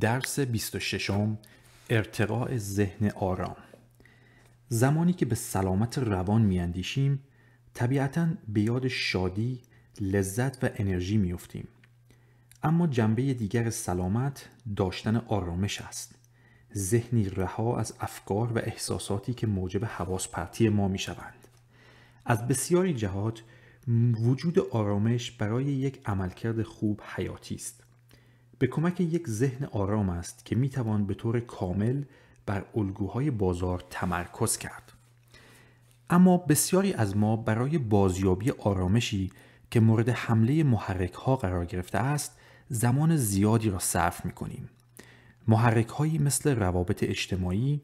درس 26 م ارتقاء ذهن آرام زمانی که به سلامت روان میاندیشیم طبیعتا به یاد شادی، لذت و انرژی میافتیم. اما جنبه دیگر سلامت داشتن آرامش است. ذهنی رها از افکار و احساساتی که موجب حواس پرتی ما می شوند. از بسیاری جهات وجود آرامش برای یک عملکرد خوب حیاتی است. به کمک یک ذهن آرام است که میتوان به طور کامل بر الگوهای بازار تمرکز کرد. اما بسیاری از ما برای بازیابی آرامشی که مورد حمله محرک ها قرار گرفته است زمان زیادی را صرف می کنیم. محرک هایی مثل روابط اجتماعی،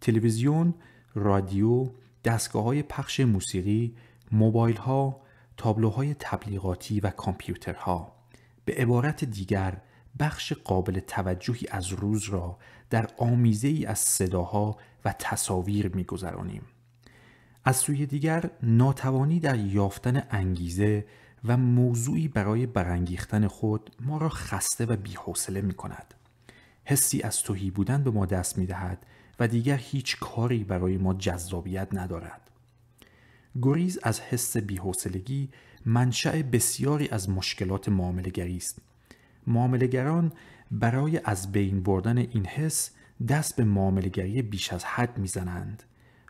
تلویزیون، رادیو، دستگاه های پخش موسیقی، موبایل ها، تابلوهای تبلیغاتی و کامپیوترها. به عبارت دیگر بخش قابل توجهی از روز را در آمیزه ای از صداها و تصاویر میگذرانیم. از سوی دیگر ناتوانی در یافتن انگیزه و موضوعی برای برانگیختن خود ما را خسته و بیحوصله می کند. حسی از توهی بودن به ما دست می دهد و دیگر هیچ کاری برای ما جذابیت ندارد. گریز از حس بیحوصلگی منشأ بسیاری از مشکلات معاملگری است معاملگران برای از بین بردن این حس دست به معاملگری بیش از حد میزنند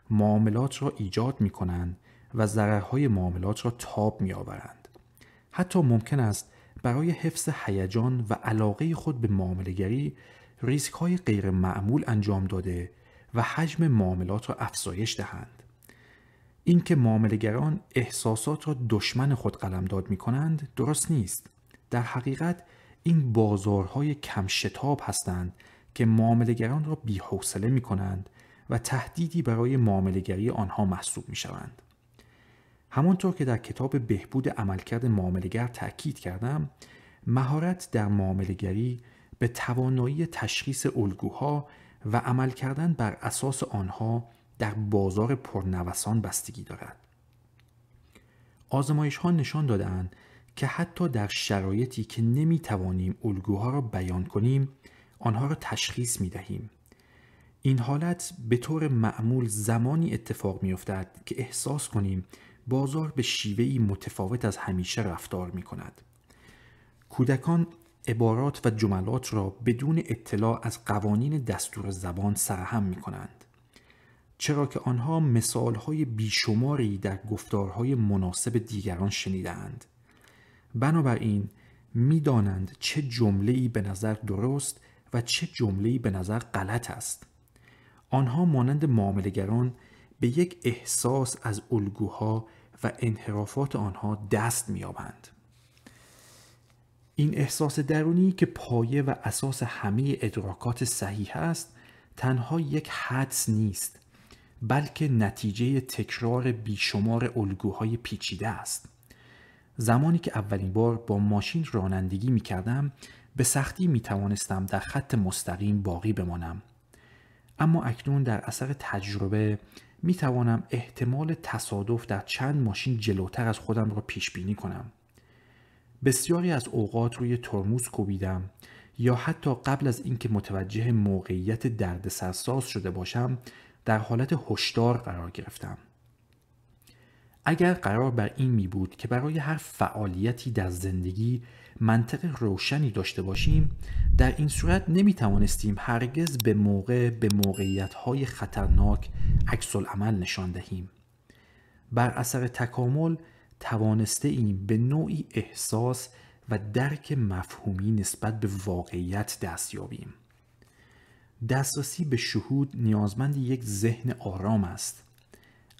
معاملات را ایجاد می کنند و ضررهای معاملات را تاب می آورند. حتی ممکن است برای حفظ هیجان و علاقه خود به معاملگری ریسک های غیر معمول انجام داده و حجم معاملات را افزایش دهند. اینکه معاملگران احساسات را دشمن خود قلمداد می کنند درست نیست. در حقیقت این بازارهای کمشتاب هستند که معاملگران را بیحوصله می کنند و تهدیدی برای معاملگری آنها محسوب می شوند. همانطور که در کتاب بهبود عملکرد معاملگر تاکید کردم مهارت در معاملگری به توانایی تشخیص الگوها و عمل کردن بر اساس آنها در بازار پرنوسان بستگی دارد آزمایش ها نشان دادند که حتی در شرایطی که نمی توانیم الگوها را بیان کنیم آنها را تشخیص می دهیم. این حالت به طور معمول زمانی اتفاق می افتد که احساس کنیم بازار به شیوهی متفاوت از همیشه رفتار می کند. کودکان عبارات و جملات را بدون اطلاع از قوانین دستور زبان سرهم می کنند. چرا که آنها مثالهای بیشماری در گفتارهای مناسب دیگران شنیدند. بنابراین میدانند چه جمله‌ای به نظر درست و چه جمله‌ای به نظر غلط است آنها مانند معاملهگران به یک احساس از الگوها و انحرافات آنها دست می‌یابند این احساس درونی که پایه و اساس همه ادراکات صحیح است تنها یک حدس نیست بلکه نتیجه تکرار بیشمار الگوهای پیچیده است زمانی که اولین بار با ماشین رانندگی می کردم به سختی می توانستم در خط مستقیم باقی بمانم. اما اکنون در اثر تجربه می توانم احتمال تصادف در چند ماشین جلوتر از خودم را پیش بینی کنم. بسیاری از اوقات روی ترمز کوبیدم یا حتی قبل از اینکه متوجه موقعیت دردسرساز شده باشم در حالت هشدار قرار گرفتم. اگر قرار بر این می بود که برای هر فعالیتی در زندگی منطق روشنی داشته باشیم در این صورت نمی توانستیم هرگز به موقع به موقعیت های خطرناک عکس عمل نشان دهیم بر اثر تکامل توانسته به نوعی احساس و درک مفهومی نسبت به واقعیت دست یابیم دسترسی به شهود نیازمند یک ذهن آرام است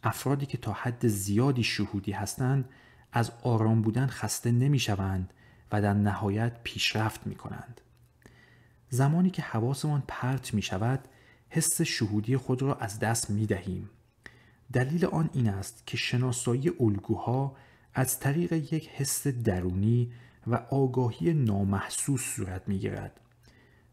افرادی که تا حد زیادی شهودی هستند از آرام بودن خسته نمیشوند و در نهایت پیشرفت می کنند. زمانی که حواسمان پرت می شود حس شهودی خود را از دست می دهیم. دلیل آن این است که شناسایی الگوها از طریق یک حس درونی و آگاهی نامحسوس صورت می گیرد.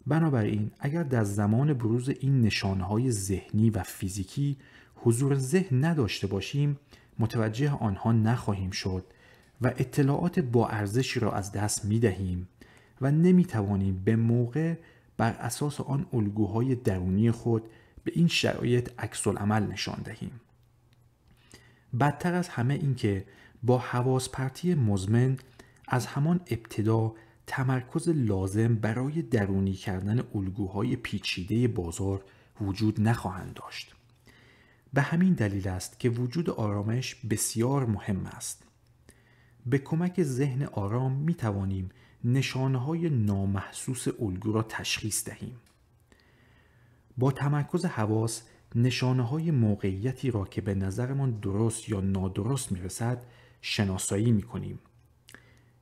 بنابراین اگر در زمان بروز این نشانهای ذهنی و فیزیکی حضور ذهن نداشته باشیم متوجه آنها نخواهیم شد و اطلاعات با ارزشی را از دست می دهیم و نمی توانیم به موقع بر اساس آن الگوهای درونی خود به این شرایط عکس عمل نشان دهیم. بدتر از همه اینکه با حواس پرتی مزمن از همان ابتدا تمرکز لازم برای درونی کردن الگوهای پیچیده بازار وجود نخواهند داشت. به همین دلیل است که وجود آرامش بسیار مهم است. به کمک ذهن آرام می توانیم های نامحسوس الگو را تشخیص دهیم. با تمرکز حواس نشانه های موقعیتی را که به نظرمان درست یا نادرست می رسد شناسایی می کنیم.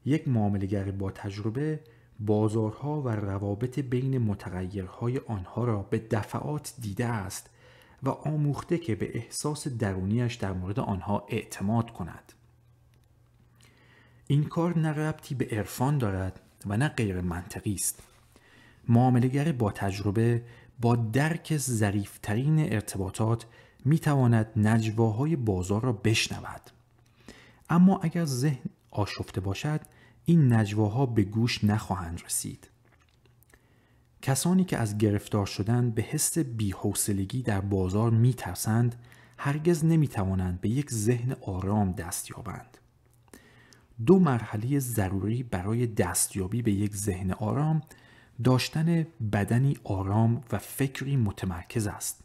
یک معاملگر با تجربه بازارها و روابط بین متغیرهای آنها را به دفعات دیده است و آموخته که به احساس درونیش در مورد آنها اعتماد کند این کار نه ربطی به عرفان دارد و نه غیر منطقی است معاملگر با تجربه با درک ظریفترین ارتباطات می تواند نجواهای بازار را بشنود اما اگر ذهن آشفته باشد این نجواها به گوش نخواهند رسید کسانی که از گرفتار شدن به حس بیحوصلگی در بازار میترسند هرگز نمیتوانند به یک ذهن آرام دست یابند. دو مرحله ضروری برای دستیابی به یک ذهن آرام داشتن بدنی آرام و فکری متمرکز است.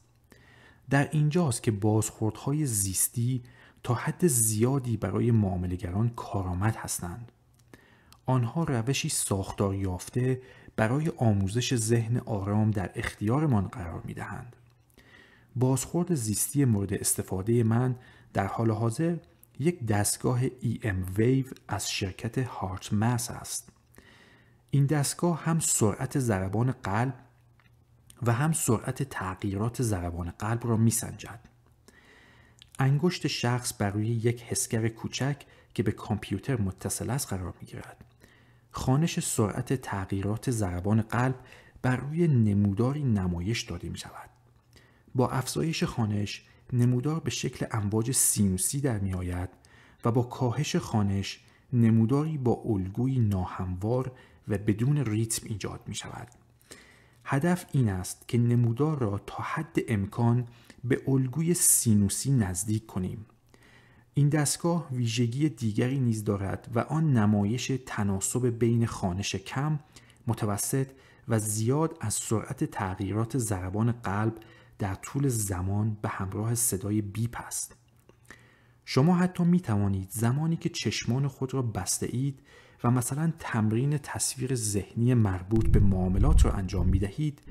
در اینجاست که بازخوردهای زیستی تا حد زیادی برای معاملگران کارآمد هستند. آنها روشی ساختار یافته برای آموزش ذهن آرام در اختیارمان قرار می دهند. بازخورد زیستی مورد استفاده من در حال حاضر یک دستگاه EM Wave از شرکت هارت ماس است. این دستگاه هم سرعت ضربان قلب و هم سرعت تغییرات ضربان قلب را سنجد انگشت شخص بر روی یک حسگر کوچک که به کامپیوتر متصل است قرار می گیرد. خانش سرعت تغییرات ضربان قلب بر روی نموداری نمایش داده می شود. با افزایش خانش نمودار به شکل امواج سینوسی در می آید و با کاهش خانش نموداری با الگوی ناهموار و بدون ریتم ایجاد می شود. هدف این است که نمودار را تا حد امکان به الگوی سینوسی نزدیک کنیم این دستگاه ویژگی دیگری نیز دارد و آن نمایش تناسب بین خانش کم، متوسط و زیاد از سرعت تغییرات ضربان قلب در طول زمان به همراه صدای بیپ است. شما حتی می توانید زمانی که چشمان خود را بسته اید و مثلا تمرین تصویر ذهنی مربوط به معاملات را انجام می دهید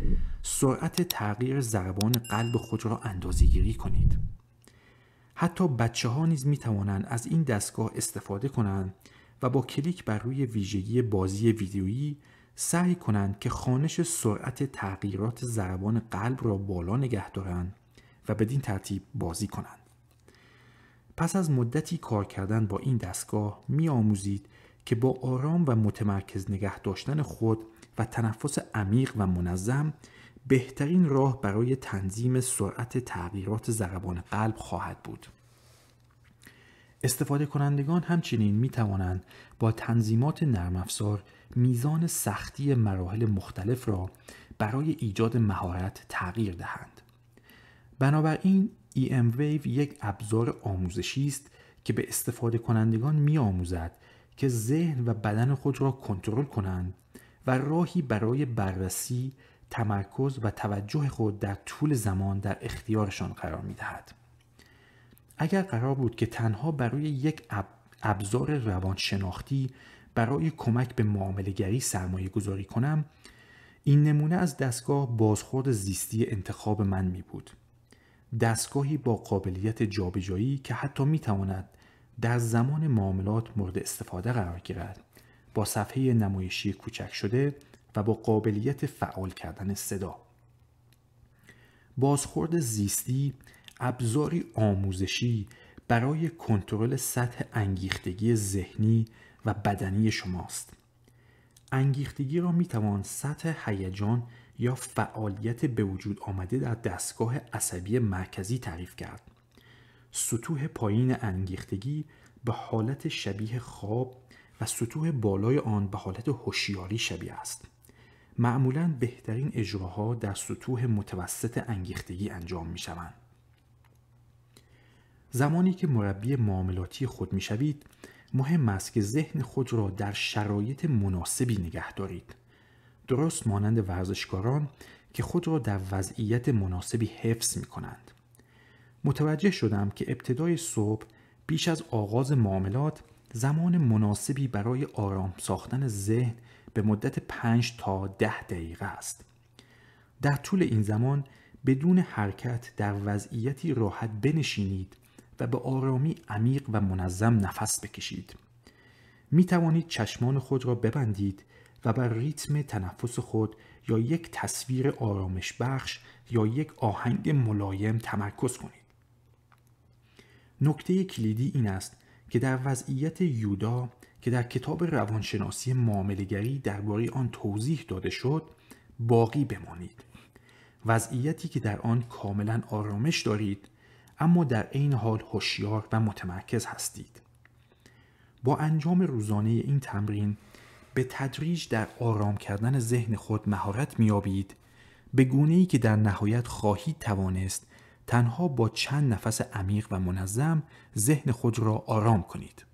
سرعت تغییر ضربان قلب خود را اندازه گیری کنید. حتی بچه ها نیز می توانند از این دستگاه استفاده کنند و با کلیک بر روی ویژگی بازی ویدیویی سعی کنند که خانش سرعت تغییرات ضربان قلب را بالا نگه دارند و بدین ترتیب بازی کنند. پس از مدتی کار کردن با این دستگاه می آموزید که با آرام و متمرکز نگه داشتن خود و تنفس عمیق و منظم بهترین راه برای تنظیم سرعت تغییرات ضربان قلب خواهد بود. استفاده کنندگان همچنین می توانند با تنظیمات نرم افزار میزان سختی مراحل مختلف را برای ایجاد مهارت تغییر دهند. بنابراین EM Wave یک ابزار آموزشی است که به استفاده کنندگان می آموزد که ذهن و بدن خود را کنترل کنند و راهی برای بررسی تمرکز و توجه خود در طول زمان در اختیارشان قرار می دهد. اگر قرار بود که تنها برای یک ابزار روانشناختی برای کمک به معاملگری سرمایه گذاری کنم این نمونه از دستگاه بازخورد زیستی انتخاب من می بود. دستگاهی با قابلیت جابجایی که حتی می تواند در زمان معاملات مورد استفاده قرار گیرد با صفحه نمایشی کوچک شده و با قابلیت فعال کردن صدا بازخورد زیستی ابزاری آموزشی برای کنترل سطح انگیختگی ذهنی و بدنی شماست انگیختگی را می توان سطح هیجان یا فعالیت به وجود آمده در دستگاه عصبی مرکزی تعریف کرد سطوح پایین انگیختگی به حالت شبیه خواب و سطوح بالای آن به حالت هوشیاری شبیه است معمولا بهترین اجراها در سطوح متوسط انگیختگی انجام می شوند. زمانی که مربی معاملاتی خود می شوید، مهم است که ذهن خود را در شرایط مناسبی نگه دارید. درست مانند ورزشکاران که خود را در وضعیت مناسبی حفظ می کنند. متوجه شدم که ابتدای صبح بیش از آغاز معاملات زمان مناسبی برای آرام ساختن ذهن به مدت 5 تا 10 دقیقه است. در طول این زمان بدون حرکت در وضعیتی راحت بنشینید و به آرامی عمیق و منظم نفس بکشید. می توانید چشمان خود را ببندید و بر ریتم تنفس خود یا یک تصویر آرامش بخش یا یک آهنگ ملایم تمرکز کنید. نکته کلیدی این است که در وضعیت یودا که در کتاب روانشناسی معاملگری درباره آن توضیح داده شد باقی بمانید وضعیتی که در آن کاملا آرامش دارید اما در عین حال هوشیار و متمرکز هستید با انجام روزانه این تمرین به تدریج در آرام کردن ذهن خود مهارت میابید به گونه ای که در نهایت خواهید توانست تنها با چند نفس عمیق و منظم ذهن خود را آرام کنید.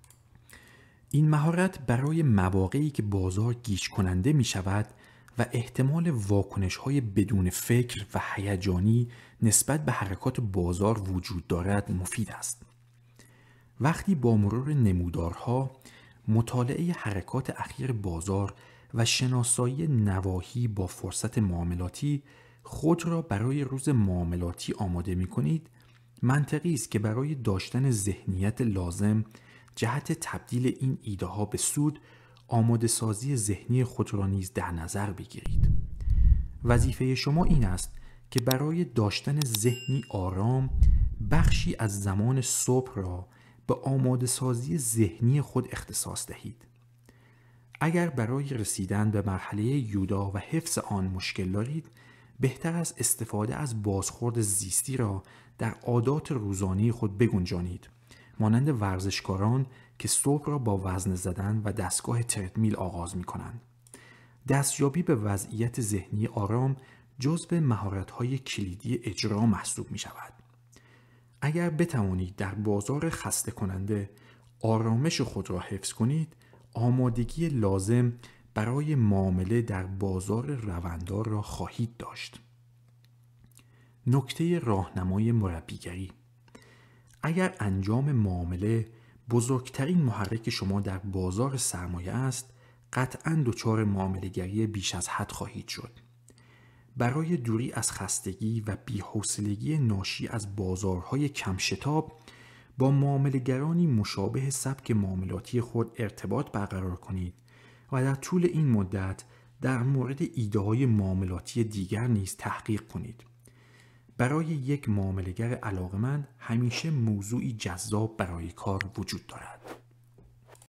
این مهارت برای مواقعی که بازار گیج کننده می شود و احتمال واکنش های بدون فکر و هیجانی نسبت به حرکات بازار وجود دارد مفید است. وقتی با مرور نمودارها مطالعه حرکات اخیر بازار و شناسایی نواحی با فرصت معاملاتی خود را برای روز معاملاتی آماده می کنید منطقی است که برای داشتن ذهنیت لازم جهت تبدیل این ایده ها به سود آماده سازی ذهنی خود را نیز در نظر بگیرید. وظیفه شما این است که برای داشتن ذهنی آرام بخشی از زمان صبح را به آماده سازی ذهنی خود اختصاص دهید. اگر برای رسیدن به مرحله یودا و حفظ آن مشکل دارید، بهتر است استفاده از بازخورد زیستی را در عادات روزانه خود بگنجانید. مانند ورزشکاران که صبح را با وزن زدن و دستگاه تردمیل آغاز می کنند. دستیابی به وضعیت ذهنی آرام مهارت های کلیدی اجرا محسوب می شود. اگر بتوانید در بازار خسته کننده آرامش خود را حفظ کنید، آمادگی لازم برای معامله در بازار روندار را خواهید داشت. نکته راهنمای مربیگری اگر انجام معامله بزرگترین محرک شما در بازار سرمایه است قطعا دچار معاملهگری بیش از حد خواهید شد برای دوری از خستگی و بیحوصلگی ناشی از بازارهای کمشتاب با معاملهگرانی مشابه سبک معاملاتی خود ارتباط برقرار کنید و در طول این مدت در مورد ایده های معاملاتی دیگر نیز تحقیق کنید برای یک معاملگر علاقمند همیشه موضوعی جذاب برای کار وجود دارد.